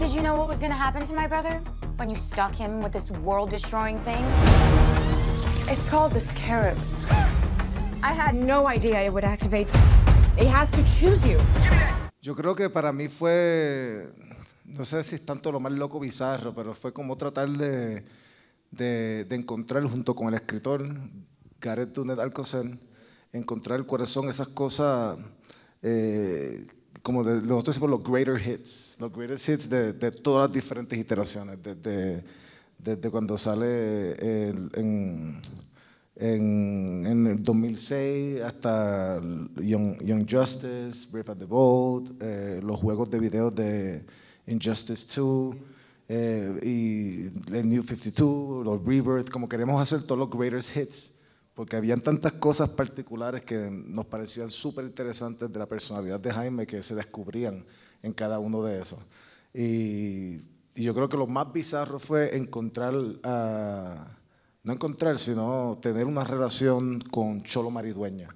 Did you know what was gonna happen to my brother when you stuck him with this world-destroying thing? It's called the scarab. I had no idea it would activate. It has to choose you. Yo creo que para mí fue, no sé si es tanto lo más loco bizarro, pero fue como tratar de, de, de encontrar junto con el escritor Gareth Dunet Alcocen, encontrar el corazón, esas cosas eh, como de, los decimos los greater hits, los greater hits de, todas las diferentes iteraciones, desde, desde cuando sale en, el 2006 hasta Young, Justice, Brave and the Bold, eh, los juegos de video de Injustice 2 eh, y New 52, los Rebirth, como queremos hacer todos los Greater hits porque habían tantas cosas particulares que nos parecían súper interesantes de la personalidad de Jaime que se descubrían en cada uno de esos. Y, yo creo que lo más bizarro fue encontrar, ah, no encontrar, sino tener una relación con Cholo Maridueña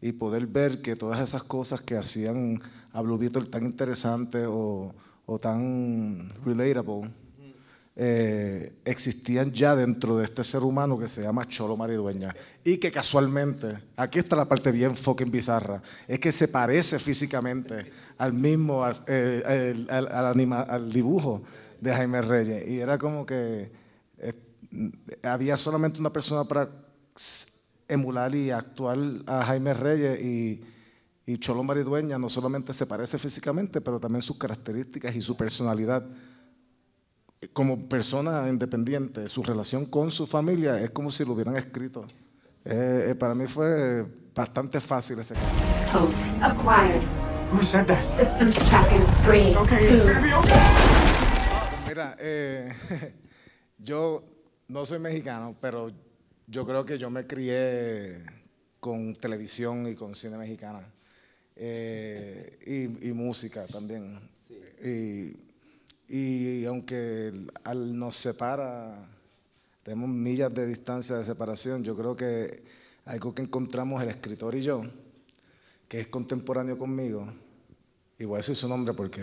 y poder ver que todas esas cosas que hacían a Blue tan interesante o, o tan relatable, eh, existían ya dentro de este ser humano que se llama Cholo Maridueña. Y que casualmente, aquí está la parte bien fucking bizarra, es que se parece físicamente al mismo, al, eh, dibujo de Jaime Reyes. Y era como que eh, había solamente una persona para emular y actuar a Jaime Reyes y, y Cholo Maridueña no solamente se parece físicamente, pero también sus características y su personalidad como persona independiente, su relación con su familia es como si lo hubieran escrito. Eh, eh, para mí fue bastante fácil ese caso. acquired. Systems Mira, eh, yo no soy mexicano, pero yo creo que yo me crié con televisión y con cine mexicana. Y, música también. Sí. Y, y aunque al nos separa, tenemos millas de distancia de separación, yo creo que algo que encontramos el escritor y yo, que es contemporáneo conmigo, y voy a decir su nombre porque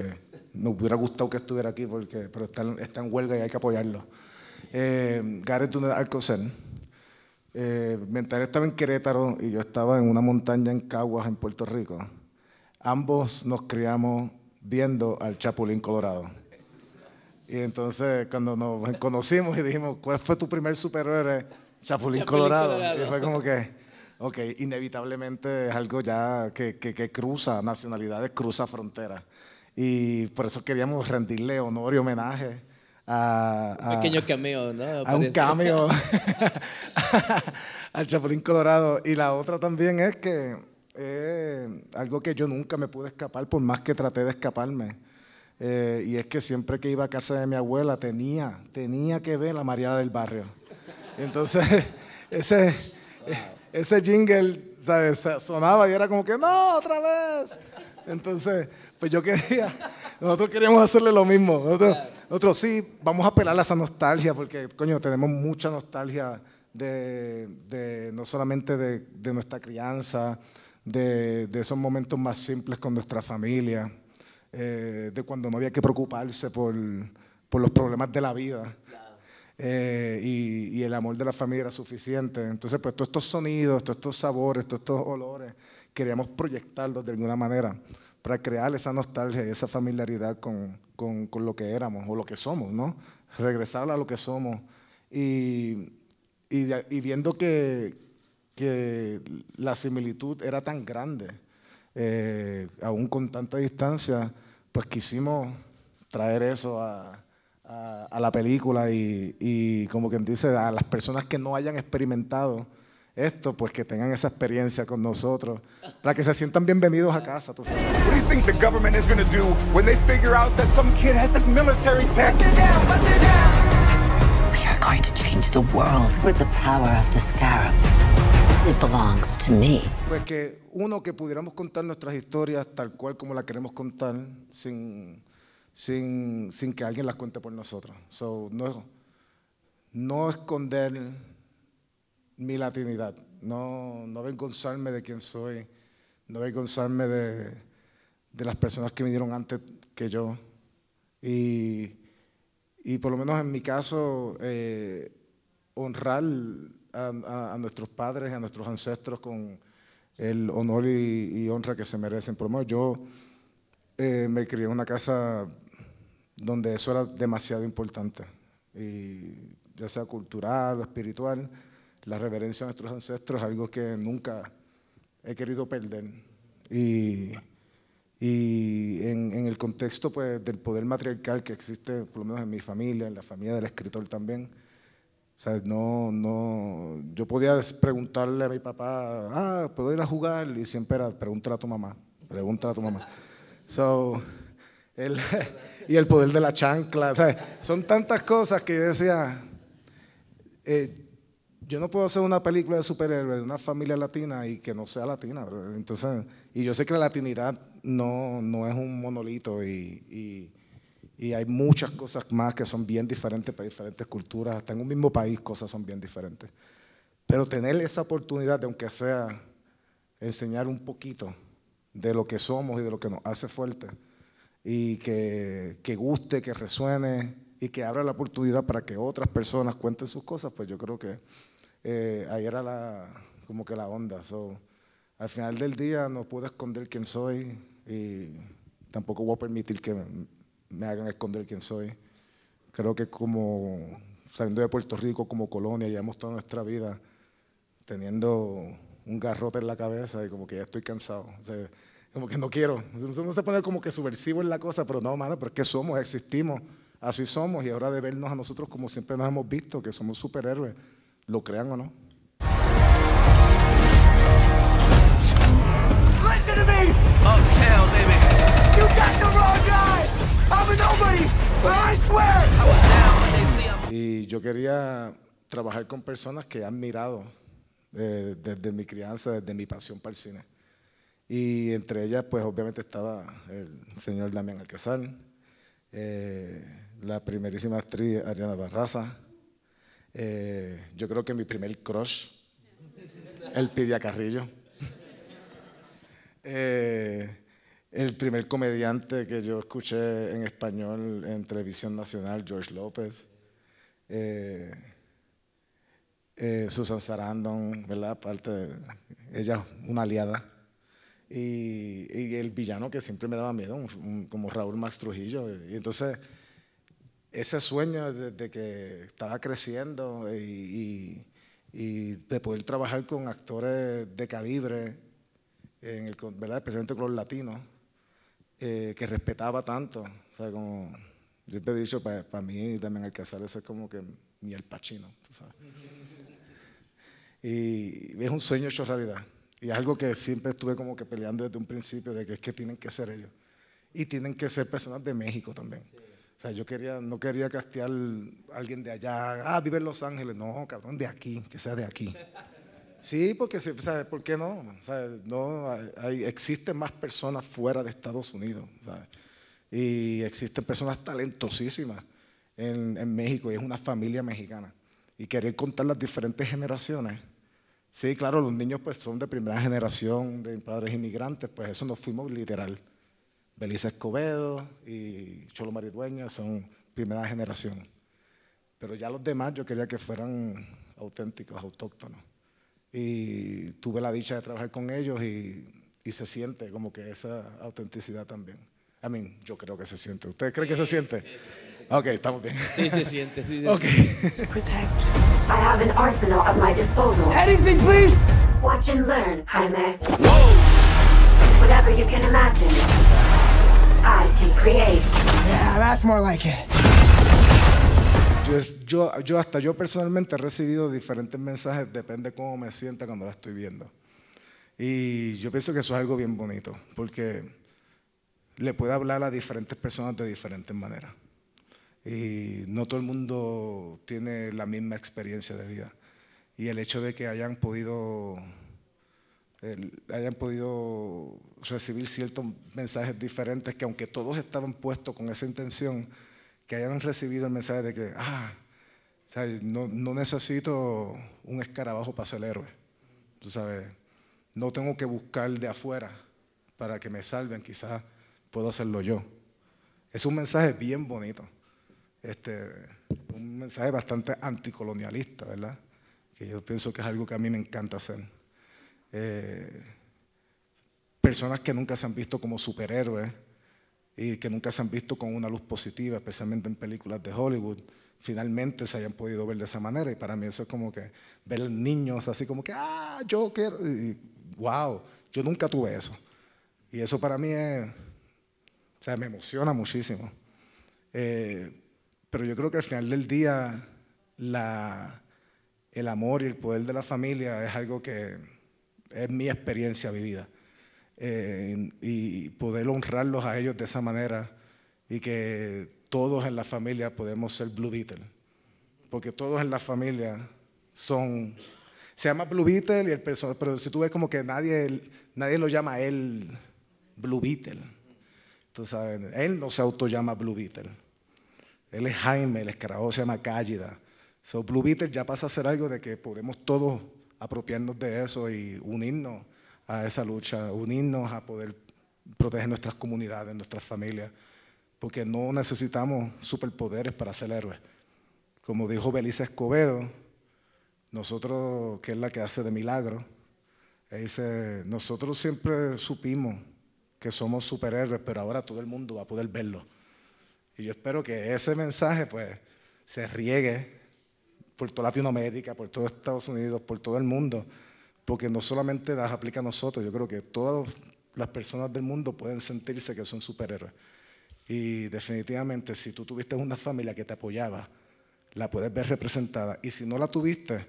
me hubiera gustado que estuviera aquí, porque, pero está, en huelga y hay que apoyarlo. Eh, Gareth Duned Alcocer. Eh, mientras estaba en Querétaro y yo estaba en una montaña en Caguas, en Puerto Rico, ambos nos criamos viendo al Chapulín Colorado. Y entonces cuando nos conocimos y dijimos, ¿cuál fue tu primer superhéroe? Chapulín, Colorado. Y fue como que, ok, inevitablemente es algo ya que, que, cruza nacionalidades, cruza fronteras. Y por eso queríamos rendirle honor y homenaje a... un pequeño cameo, ¿no? A un cameo al Chapulín Colorado. Y la otra también es que es eh, algo que yo nunca me pude escapar, por más que traté de escaparme eh, y es que siempre que iba a casa de mi abuela tenía, tenía que ver la Mariada del Barrio. Entonces, ese, ese jingle, ¿sabes? Sonaba y era como que, no, otra vez. Entonces, pues yo quería, nosotros queríamos hacerle lo mismo. Nosotros, sí, vamos a apelar esa nostalgia, porque, coño, tenemos mucha nostalgia de, no solamente de, nuestra crianza, de esos momentos más simples con nuestra familia. Eh, de cuando no había que preocuparse por, los problemas de la vida. Eh, y, el amor de la familia era suficiente. Entonces, pues todos estos sonidos, todos estos sabores, todos estos olores, queríamos proyectarlos de alguna manera para crear esa nostalgia y esa familiaridad con, lo que éramos o lo que somos, ¿no? Regresar a lo que somos. Y, viendo que, que la similitud era tan grande eh, aún con tanta distancia, pues quisimos traer eso a, a, a la película y, y, como quien dice, a las personas que no hayan experimentado esto, pues que tengan esa experiencia con nosotros, para que se sientan bienvenidos a casa. ¿tú sabes? What do you think the government is going to do when they figure out that some kid has this military tech? Sit going to change the world with the power of the scarab. It Pues que uno, que pudiéramos contar nuestras historias tal cual como las queremos contar, sin, sin, sin que alguien las cuente por nosotros. So, no, no esconder mi latinidad, no, no avergonzarme de quién soy, no avergonzarme de, de las personas que vinieron antes que yo. Y, y por lo menos en mi caso, eh, honrar a, nuestros padres, a nuestros ancestros con el honor y, honra que se merecen. Por lo menos yo eh, me crié en una casa donde eso era demasiado importante, y ya sea cultural o espiritual, la reverencia a nuestros ancestros es algo que nunca he querido perder. Y, en, el contexto pues, del poder matriarcal que existe, por lo menos en mi familia, en la familia del escritor también, no, no, yo podía preguntarle a mi papá, ah, ¿puedo ir a jugar? Y siempre era, pregúntale a tu mamá, pregúntale a tu mamá. So, el, y el poder de la chancla, son tantas cosas que yo decía, eh, yo no puedo hacer una película de superhéroes de una familia latina y que no sea latina. Entonces, y yo sé que la latinidad no, no es un monolito y y hay muchas cosas más que son bien diferentes para diferentes culturas. Hasta en un mismo país cosas son bien diferentes. Pero tener esa oportunidad de, aunque sea, enseñar un poquito de lo que somos y de lo que nos hace fuerte. Y que, guste, que resuene y que abra la oportunidad para que otras personas cuenten sus cosas, pues yo creo que eh, ahí era la, como que la onda. So, al final del día no pude esconder quién soy y tampoco voy a permitir que me hagan esconder quién soy. Creo que como saliendo de Puerto Rico como colonia, llevamos toda nuestra vida teniendo un garrote en la cabeza y como que ya estoy cansado. como que no quiero. No se pone como que subversivo en la cosa, pero no, mano, pero es que somos, existimos, así somos y ahora de vernos a nosotros como siempre nos hemos visto, que somos superhéroes, lo crean o no. Y yo quería trabajar con personas que he admirado eh, desde mi crianza, desde mi pasión para el cine. Y entre ellas, pues obviamente estaba el señor Damián Alcazar, eh, la primerísima actriz Ariana Barraza. Eh, yo creo que mi primer crush, el Pidia Carrillo. Eh, el primer comediante que yo escuché en español en televisión nacional, George López. Eh, eh, Susan Sarandon, ¿verdad? Aparte, ella una aliada. Y, el villano que siempre me daba miedo, como Raúl Max Trujillo. Y entonces, ese sueño de, que estaba creciendo y de poder trabajar con actores de calibre en el, ¿verdad? especialmente con los latinos, eh, que respetaba tanto. O sea, como yo siempre he dicho, para mí también Casal es como que mi El Pachino, sabes? Y es un sueño hecho realidad. Y es algo que siempre estuve como que peleando desde un principio, de que es que tienen que ser ellos. Y tienen que ser personas de México también. O sea, yo quería, no quería castear a alguien de allá, ah, vive en Los Ángeles, no, cabrón, de aquí, que sea de aquí. Sí, porque, o ¿por qué no? no existen más personas fuera de Estados Unidos. Y existen personas talentosísimas en, México y es una familia mexicana. Y querer contar las diferentes generaciones. Sí, claro, los niños pues son de primera generación, de padres inmigrantes, pues eso nos fuimos literal. Belice Escobedo y Cholo Maridueña son primera generación. Pero ya los demás yo quería que fueran auténticos, autóctonos y tuve la dicha de trabajar con ellos y, y se siente como que esa autenticidad también. I mean, yo creo que se siente. ¿Usted cree que se siente? Sí, Ok, estamos bien. Sí, se siente. Sí, se ok. Protect. I have an arsenal at my disposal. Anything, please. Watch and learn, Jaime. Whoa. Whatever you can imagine, I can create. Yeah, that's more like it yo, yo hasta yo personalmente he recibido diferentes mensajes, depende cómo me sienta cuando la estoy viendo. Y yo pienso que eso es algo bien bonito, porque le puede hablar a diferentes personas de diferentes maneras. Y no todo el mundo tiene la misma experiencia de vida. Y el hecho de que hayan podido, hayan podido recibir ciertos mensajes diferentes, que aunque todos estaban puestos con esa intención, que hayan recibido el mensaje de que, ah, No, no, necesito un escarabajo para ser héroe. sabes? No tengo que buscar de afuera para que me salven, quizás puedo hacerlo yo. Es un mensaje bien bonito, este, un mensaje bastante anticolonialista, ¿verdad? Que yo pienso que es algo que a mí me encanta hacer. Eh, personas que nunca se han visto como superhéroes, y que nunca se han visto con una luz positiva, especialmente en películas de Hollywood, finalmente se hayan podido ver de esa manera. Y para mí eso es como que ver niños así como que, ah, yo quiero, wow, yo nunca tuve eso. Y eso para mí es, o sea, me emociona muchísimo. Eh, pero yo creo que al final del día, el amor y el poder de la familia es algo que es mi experiencia vivida. Eh, y poder honrarlos a ellos de esa manera y que todos en la familia podemos ser Blue Beetle, porque todos en la familia son, se llama Blue Beetle, y el personaje, pero si tú ves como que nadie, nadie lo llama él Blue Beetle, entonces él no se auto Blue Beetle, él es Jaime, el escarabajo se llama Cállida, so Blue Beetle ya pasa a ser algo de que podemos todos apropiarnos de eso y unirnos a esa lucha, unirnos a poder proteger nuestras comunidades, nuestras familias, porque no necesitamos superpoderes para ser héroes. Como dijo Belisa Escobedo, nosotros, que es la que hace de milagro, dice, nosotros siempre supimos que somos superhéroes, pero ahora todo el mundo va a poder verlo. Y yo espero que ese mensaje pues, se riegue por toda Latinoamérica, por todo Estados Unidos, por todo el mundo porque no solamente las aplica a nosotros, yo creo que todas las personas del mundo pueden sentirse que son superhéroes. Y definitivamente, si tú tuviste una familia que te apoyaba, la puedes ver representada. Y si no la tuviste,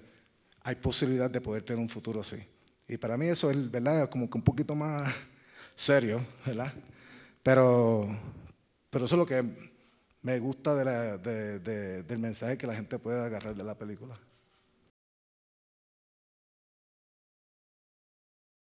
hay posibilidad de poder tener un futuro así. Y para mí eso es, ¿verdad? Como que un poquito más serio, ¿verdad? Pero, pero eso es lo que me gusta del mensaje que la gente puede agarrar de la película.